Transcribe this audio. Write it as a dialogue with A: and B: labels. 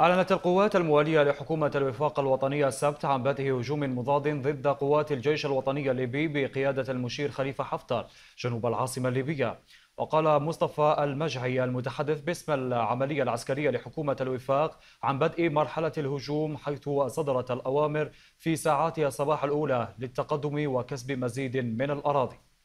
A: أعلنت القوات الموالية لحكومة الوفاق الوطنية السبت عن بدء هجوم مضاد ضد قوات الجيش الوطني الليبي بقيادة المشير خليفة حفتر جنوب العاصمة الليبية وقال مصطفى المجعي المتحدث باسم العملية العسكرية لحكومة الوفاق عن بدء مرحلة الهجوم حيث صدرت الأوامر في ساعاتها الصباح الأولى للتقدم وكسب مزيد من الأراضي